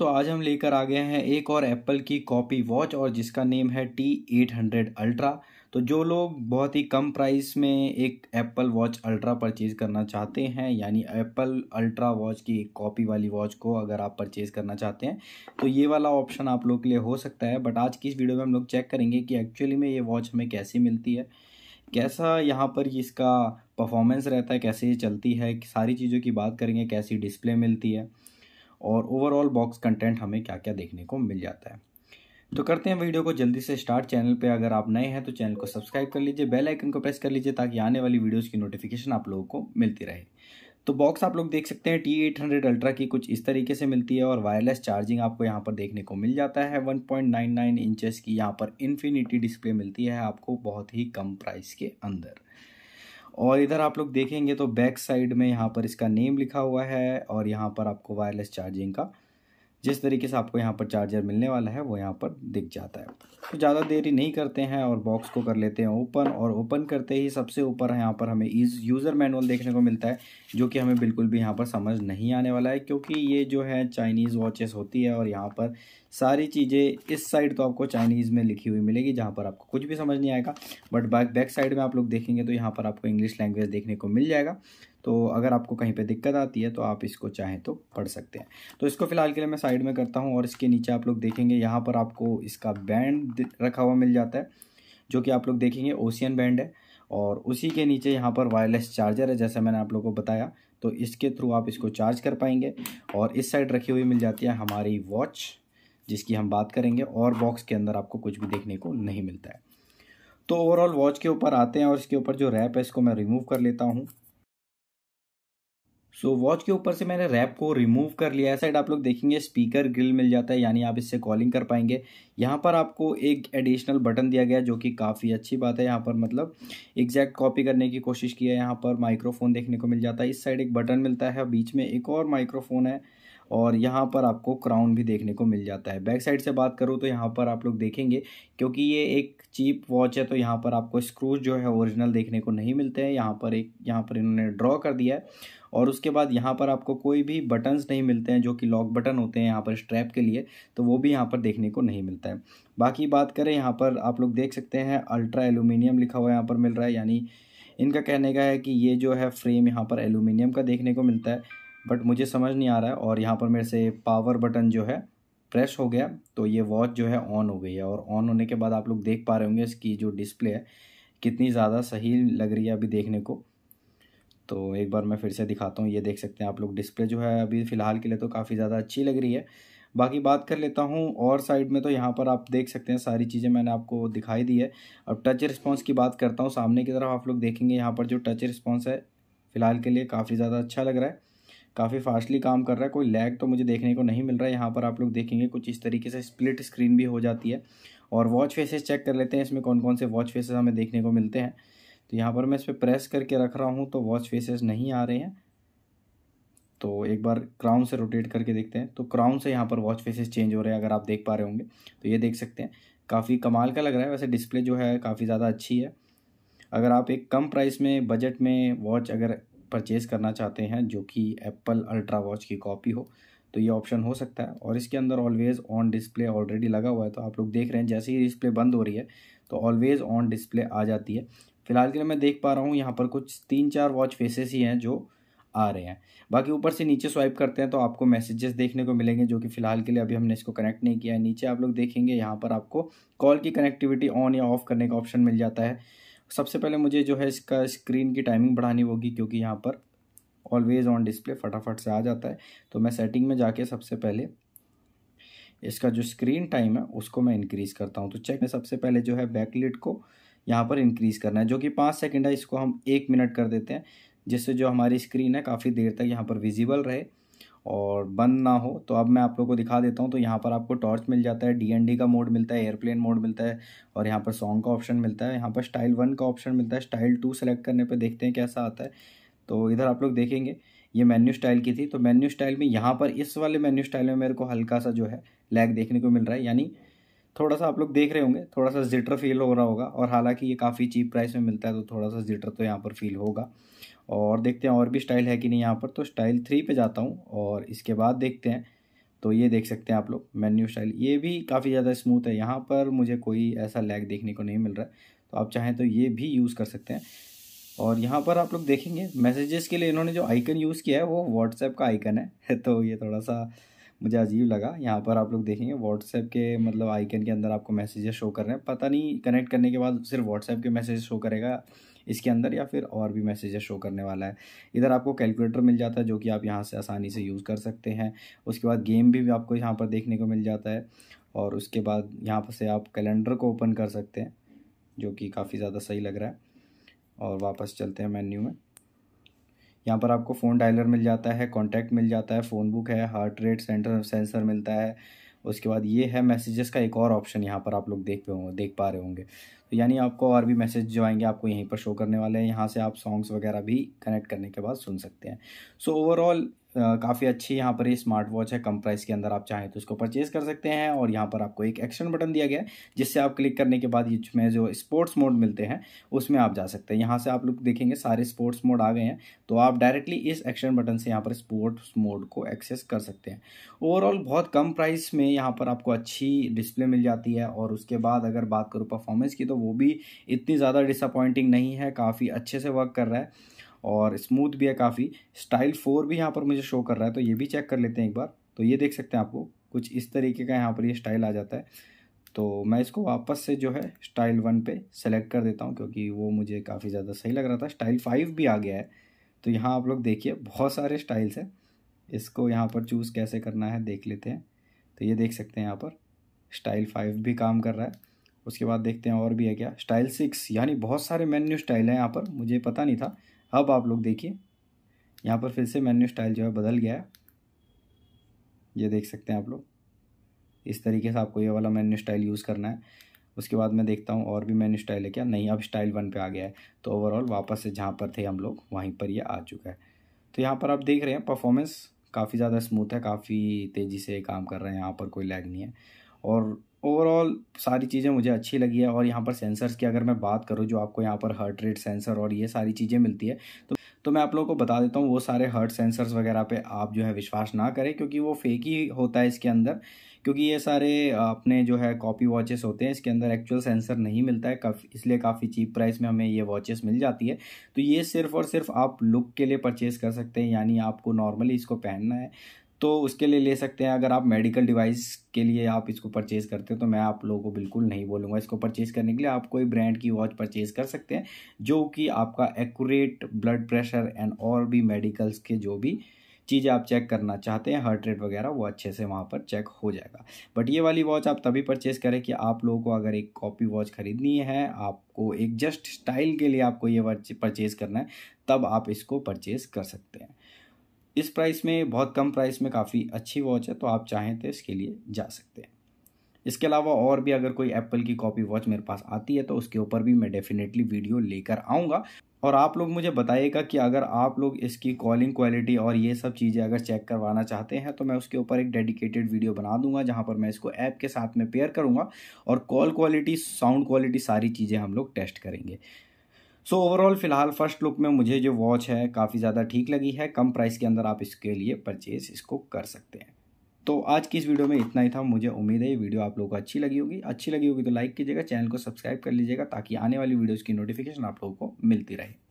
दोस्तों आज हम लेकर आ गए हैं एक और एप्पल की कॉपी वॉच और जिसका नेम है टी एट हंड्रेड अल्ट्रा तो जो लोग बहुत ही कम प्राइस में एक एप्पल वॉच अल्ट्रा परचेज़ करना चाहते हैं यानी एप्पल अल्ट्रा वॉच की एक कॉपी वाली वॉच को अगर आप परचेज़ करना चाहते हैं तो ये वाला ऑप्शन आप लोग के लिए हो सकता है बट आज की इस वीडियो में हम लोग चेक करेंगे कि एक्चुअली में ये वॉच हमें कैसी मिलती है कैसा यहाँ पर इसका परफॉर्मेंस रहता है कैसे ये चलती है सारी चीज़ों की बात करेंगे कैसी डिस्प्ले मिलती है और ओवरऑल बॉक्स कंटेंट हमें क्या क्या देखने को मिल जाता है तो करते हैं वीडियो को जल्दी से स्टार्ट चैनल पे अगर आप नए हैं तो चैनल को सब्सक्राइब कर लीजिए बेल आइकन को प्रेस कर लीजिए ताकि आने वाली वीडियोस की नोटिफिकेशन आप लोगों को मिलती रहे तो बॉक्स आप लोग देख सकते हैं टी एट हंड्रेड अल्ट्रा की कुछ इस तरीके से मिलती है और वायरलेस चार्जिंग आपको यहाँ पर देखने को मिल जाता है नाइन इंचेस की यहाँ पर इन्फिनिटी डिस्प्ले मिलती है आपको बहुत ही कम प्राइस के अंदर और इधर आप लोग देखेंगे तो बैक साइड में यहाँ पर इसका नेम लिखा हुआ है और यहाँ पर आपको वायरलेस चार्जिंग का जिस तरीके से आपको यहाँ पर चार्जर मिलने वाला है वो यहाँ पर दिख जाता है तो ज़्यादा देरी नहीं करते हैं और बॉक्स को कर लेते हैं ओपन और ओपन करते ही सबसे ऊपर यहाँ पर हमें यूज़र मैनुअल देखने को मिलता है जो कि हमें बिल्कुल भी यहाँ पर समझ नहीं आने वाला है क्योंकि ये जो है चाइनीज़ वॉचेस होती है और यहाँ पर सारी चीज़ें इस साइड तो आपको चाइनीज़ में लिखी हुई मिलेगी जहाँ पर आपको कुछ भी समझ नहीं आएगा बट बैक बैक साइड में आप लोग देखेंगे तो यहाँ पर आपको इंग्लिश लैंग्वेज देखने को मिल जाएगा तो अगर आपको कहीं पे दिक्कत आती है तो आप इसको चाहें तो पढ़ सकते हैं तो इसको फिलहाल के लिए मैं साइड में करता हूँ और इसके नीचे आप लोग देखेंगे यहाँ पर आपको इसका बैंड रखा हुआ मिल जाता है जो कि आप लोग देखेंगे ओशियन बैंड है और उसी के नीचे यहाँ पर वायरलेस चार्जर है जैसा मैंने आप लोग को बताया तो इसके थ्रू आप इसको चार्ज कर पाएंगे और इस साइड रखी हुई मिल जाती है हमारी वॉच जिसकी हम बात करेंगे और बॉक्स के अंदर आपको कुछ भी देखने को नहीं मिलता है तो ओवरऑल वॉच के ऊपर आते हैं और इसके ऊपर जो रैप है इसको मैं रिमूव कर लेता हूँ सो so, वॉच के ऊपर से मैंने रैप को रिमूव कर लिया है साइड आप लोग देखेंगे स्पीकर ग्रिल मिल जाता है यानी आप इससे कॉलिंग कर पाएंगे यहाँ पर आपको एक एडिशनल बटन दिया गया जो कि काफ़ी अच्छी बात है यहाँ पर मतलब एग्जैक्ट कॉपी करने की कोशिश की है यहाँ पर माइक्रोफोन देखने को मिल जाता है इस साइड एक बटन मिलता है बीच में एक और माइक्रोफोन है और यहाँ पर आपको क्राउन भी देखने को मिल जाता है बैक साइड से बात करूँ तो यहाँ पर आप लोग देखेंगे क्योंकि ये एक चीप वॉच है तो यहाँ पर आपको स्क्रूज जो है ओरिजिनल देखने को नहीं मिलते हैं यहाँ पर एक यहाँ पर इन्होंने ड्रॉ कर दिया है और उसके बाद यहाँ पर आपको कोई भी बटन्स नहीं मिलते हैं जो कि लॉक बटन होते हैं यहाँ पर स्ट्रैप के लिए तो वो भी यहाँ पर देखने को नहीं मिलता है बाकी बात करें यहाँ पर आप लोग देख सकते हैं अल्ट्रा एलुमिनियम लिखा हुआ यहाँ पर मिल रहा है यानी इनका कहने का है कि ये जो है फ्रेम यहाँ पर एलुमिनियम का देखने को मिलता है बट मुझे समझ नहीं आ रहा है और यहाँ पर मेरे से पावर बटन जो है प्रेस हो गया तो ये वॉच जो है ऑन हो गई है और ऑन होने के बाद आप लोग देख पा रहे होंगे इसकी जो डिस्प्ले है कितनी ज़्यादा सही लग रही है अभी देखने को तो एक बार मैं फिर से दिखाता हूँ ये देख सकते हैं आप लोग डिस्प्ले जो है अभी फ़िलहाल के लिए तो काफ़ी ज़्यादा अच्छी लग रही है बाकी बात कर लेता हूँ और साइड में तो यहाँ पर आप देख सकते हैं सारी चीज़ें मैंने आपको दिखाई दी है अब टच रिस्पॉन्स की बात करता हूँ सामने की तरफ आप लोग देखेंगे यहाँ पर जो टच रिस्पॉन्स है फ़िलहाल के लिए काफ़ी ज़्यादा अच्छा लग रहा है काफ़ी फास्टली काम कर रहा है कोई लैग तो मुझे देखने को नहीं मिल रहा है यहाँ पर आप लोग देखेंगे कुछ इस तरीके से स्प्लिट स्क्रीन भी हो जाती है और वॉच फेसेस चेक कर लेते हैं इसमें कौन कौन से वॉच फेसेस हमें देखने को मिलते हैं तो यहाँ पर मैं इस पर प्रेस करके रख रहा हूँ तो वॉच फेसेस नहीं आ रहे हैं तो एक बार क्राउन से रोटेट करके देखते हैं तो क्राउन से यहाँ पर वॉच फेसेस चेंज हो रहे हैं अगर आप देख पा रहे होंगे तो ये देख सकते हैं काफ़ी कमाल का लग रहा है वैसे डिस्प्ले जो है काफ़ी ज़्यादा अच्छी है अगर आप एक कम प्राइस में बजट में वॉच अगर परचेज़ करना चाहते हैं जो कि एप्पल अल्ट्रा वॉच की कॉपी हो तो ये ऑप्शन हो सकता है और इसके अंदर ऑलवेज़ ऑन डिस्प्ले ऑलरेडी लगा हुआ है तो आप लोग देख रहे हैं जैसे ही डिस्प्ले बंद हो रही है तो ऑलवेज़ ऑन डिस्प्ले आ जाती है फिलहाल के लिए मैं देख पा रहा हूँ यहाँ पर कुछ तीन चार वॉच फेसेस ही हैं जो आ रहे हैं बाकी ऊपर से नीचे स्वाइप करते हैं तो आपको मैसेजेस देखने को मिलेंगे जो कि फ़िलहाल के लिए अभी हमने इसको कनेक्ट नहीं किया है नीचे आप लोग देखेंगे यहाँ पर आपको कॉल की कनेक्टिविटी ऑन या ऑफ़ करने का ऑप्शन मिल जाता है सबसे पहले मुझे जो है इसका स्क्रीन की टाइमिंग बढ़ानी होगी क्योंकि यहाँ पर ऑलवेज ऑन डिस्प्ले फटाफट से आ जाता है तो मैं सेटिंग में जाके सबसे पहले इसका जो स्क्रीन टाइम है उसको मैं इंक्रीज़ करता हूँ तो चेक में सबसे पहले जो है बैकलिट को यहाँ पर इंक्रीज़ करना है जो कि पाँच सेकेंड है इसको हम एक मिनट कर देते हैं जिससे जो हमारी स्क्रीन है काफ़ी देर तक यहाँ पर विजिबल रहे और बंद ना हो तो अब मैं आप लोग को दिखा देता हूँ तो यहाँ पर आपको टॉर्च मिल जाता है डी का मोड मिलता है एयरप्लेन मोड मिलता है और यहाँ पर सॉन्ग का ऑप्शन मिलता है यहाँ पर स्टाइल वन का ऑप्शन मिलता है स्टाइल टू सेलेक्ट करने पर देखते हैं कैसा आता है तो इधर आप लोग देखेंगे ये मेन्यू स्टाइल की थी तो मेन्यू स्टाइल में यहाँ पर इस वाले मेन्यू स्टाइल में मेरे को हल्का सा जो है लैग देखने को मिल रहा है यानी थोड़ा सा आप लोग देख रहे होंगे थोड़ा सा जिटर फील हो रहा होगा और हालांकि ये काफ़ी चीप प्राइस में मिलता है तो थोड़ा सा जिटर तो यहाँ पर फील होगा और देखते हैं और भी स्टाइल है कि नहीं यहाँ पर तो स्टाइल थ्री पे जाता हूँ और इसके बाद देखते हैं तो ये देख सकते हैं आप लोग मेन्यू स्टाइल ये भी काफ़ी ज़्यादा स्मूथ है यहाँ पर मुझे कोई ऐसा लैग देखने को नहीं मिल रहा है तो आप चाहें तो ये भी यूज़ कर सकते हैं और यहाँ पर आप लोग देखेंगे मैसेजेस के लिए इन्होंने जो आइकन यूज़ किया है वो व्हाट्सएप का आइकन है तो ये थोड़ा सा मुझे अजीब लगा यहाँ पर आप लोग देखेंगे व्हाट्सएप के मतलब आइकन के अंदर आपको मैसेजेस शो कर रहे हैं पता नहीं कनेक्ट करने के बाद सिर्फ व्हाट्सएप के मैसेज शो करेगा इसके अंदर या फिर और भी मैसेजेस शो करने वाला है इधर आपको कैलकुलेटर मिल जाता है जो कि आप यहाँ से आसानी से यूज़ कर सकते हैं उसके बाद गेम भी, भी आपको यहाँ पर देखने को मिल जाता है और उसके बाद यहाँ पर से आप कैलेंडर को ओपन कर सकते हैं जो कि काफ़ी ज़्यादा सही लग रहा है और वापस चलते हैं मेन्यू में यहाँ पर आपको फ़ोन डायलर मिल जाता है कॉन्टैक्ट मिल जाता है फ़ोन बुक है हार्ट रेट सेंटर सेंसर मिलता है उसके बाद ये है मैसेजेस का एक और ऑप्शन यहाँ पर आप लोग देख पे होंगे देख पा रहे होंगे तो यानी आपको और भी मैसेज जो आएंगे आपको यहीं पर शो करने वाले हैं यहाँ से आप सॉन्ग्स वगैरह भी कनेक्ट करने के बाद सुन सकते हैं सो so, ओवरऑल काफ़ी अच्छी यहाँ पर ये स्मार्ट वॉच है कम प्राइस के अंदर आप चाहें तो इसको परचेज़ कर सकते हैं और यहाँ पर आपको एक एक्शन बटन दिया गया है जिससे आप क्लिक करने के बाद इसमें जो स्पोर्ट्स मोड मिलते हैं उसमें आप जा सकते हैं यहाँ से आप लोग देखेंगे सारे स्पोर्ट्स मोड आ गए हैं तो आप डायरेक्टली इस एक्शन बटन से यहाँ पर स्पोर्ट्स मोड को एक्सेस कर सकते हैं ओवरऑल बहुत कम प्राइस में यहाँ पर आपको अच्छी डिस्प्ले मिल जाती है और उसके बाद अगर बात करूँ परफॉर्मेंस की तो वो भी इतनी ज़्यादा डिसअपॉइंटिंग नहीं है काफ़ी अच्छे से वर्क कर रहा है और स्मूथ भी है काफ़ी स्टाइल फोर भी यहाँ पर मुझे शो कर रहा है तो ये भी चेक कर लेते हैं एक बार तो ये देख सकते हैं आपको कुछ इस तरीके का यहाँ पर ये स्टाइल आ जाता है तो मैं इसको वापस से जो है स्टाइल वन पे सेलेक्ट कर देता हूँ क्योंकि वो मुझे काफ़ी ज़्यादा सही लग रहा था स्टाइल फाइव भी आ गया है तो यहाँ आप लोग देखिए बहुत सारे स्टाइल्स हैं इसको यहाँ पर चूज़ कैसे करना है देख लेते हैं तो ये देख सकते हैं यहाँ पर स्टाइल फाइव भी काम कर रहा है उसके बाद देखते हैं और भी है क्या स्टाइल सिक्स यानी बहुत सारे मेन्यू स्टाइल हैं यहाँ पर मुझे पता नहीं था अब आप लोग देखिए यहाँ पर फिर से मेन्यू स्टाइल जो है बदल गया है ये देख सकते हैं आप लोग इस तरीके से आपको ये वाला मेन्यू स्टाइल यूज़ करना है उसके बाद मैं देखता हूँ और भी मेन्यू स्टाइल है क्या नहीं अब स्टाइल वन पे आ गया है तो ओवरऑल वापस से जहाँ पर थे हम लोग वहीं पर ये आ चुका है तो यहाँ पर आप देख रहे हैं परफॉर्मेंस काफ़ी ज़्यादा स्मूथ है काफ़ी तेज़ी से काम कर रहे हैं यहाँ पर कोई लैग नहीं है और ओवरऑल सारी चीज़ें मुझे अच्छी लगी है और यहाँ पर सेंसर्स की अगर मैं बात करूँ जो आपको यहाँ पर हार्ट रेट सेंसर और ये सारी चीज़ें मिलती है तो तो मैं आप लोगों को बता देता हूँ वो सारे हर्ट सेंसर्स वगैरह पे आप जो है विश्वास ना करें क्योंकि वो फेक ही होता है इसके अंदर क्योंकि ये सारे अपने जो है कॉपी वॉचेस होते हैं इसके अंदर एक्चुअल सेंसर नहीं मिलता है काफ़ी इसलिए काफ़ी चीप प्राइस में हमें ये वॉचेस मिल जाती है तो ये सिर्फ और सिर्फ आप लुक के लिए परचेज़ कर सकते हैं यानी आपको नॉर्मली इसको पहनना है तो उसके लिए ले सकते हैं अगर आप मेडिकल डिवाइस के लिए आप इसको परचेज़ करते हैं तो मैं आप लोगों को बिल्कुल नहीं बोलूँगा इसको परचेज़ करने के लिए आप कोई ब्रांड की वॉच परचेज़ कर सकते हैं जो कि आपका एक्यूरेट ब्लड प्रेशर एंड और भी मेडिकल्स के जो भी चीज़ें आप चेक करना चाहते हैं हार्ट रेट वगैरह वो अच्छे से वहाँ पर चेक हो जाएगा बट ये वाली वॉच आप तभी परचेज़ करें कि आप लोगों को अगर एक कॉपी वॉच ख़रीदनी है आपको एक जस्ट स्टाइल के लिए आपको ये वॉच परचेज़ करना है तब आप इसको परचेज़ कर सकते हैं इस प्राइस में बहुत कम प्राइस में काफ़ी अच्छी वॉच है तो आप चाहें तो इसके लिए जा सकते हैं इसके अलावा और भी अगर कोई एप्पल की कॉपी वॉच मेरे पास आती है तो उसके ऊपर भी मैं डेफिनेटली वीडियो लेकर आऊँगा और आप लोग मुझे बताइएगा कि अगर आप लोग इसकी कॉलिंग क्वालिटी और ये सब चीज़ें अगर चेक करवाना चाहते हैं तो मैं उसके ऊपर एक डेडिकेटेड वीडियो बना दूंगा जहां पर मैं इसको ऐप के साथ में पेयर करूंगा और कॉल क्वालिटी साउंड क्वालिटी सारी चीज़ें हम लोग टेस्ट करेंगे सो ओवरऑल फ़िलहाल फर्स्ट लुक में मुझे जो वॉच है काफ़ी ज़्यादा ठीक लगी है कम प्राइस के अंदर आप इसके लिए परचेज इसको कर सकते हैं तो आज की इस वीडियो में इतना ही था मुझे उम्मीद है ये वीडियो आप लोगों को अच्छी लगी होगी अच्छी लगी होगी तो लाइक कीजिएगा चैनल को सब्सक्राइब कर लीजिएगा ताकि आने वाली वीडियोज़ की नोटिफिकेशन आप लोगों को मिलती रहे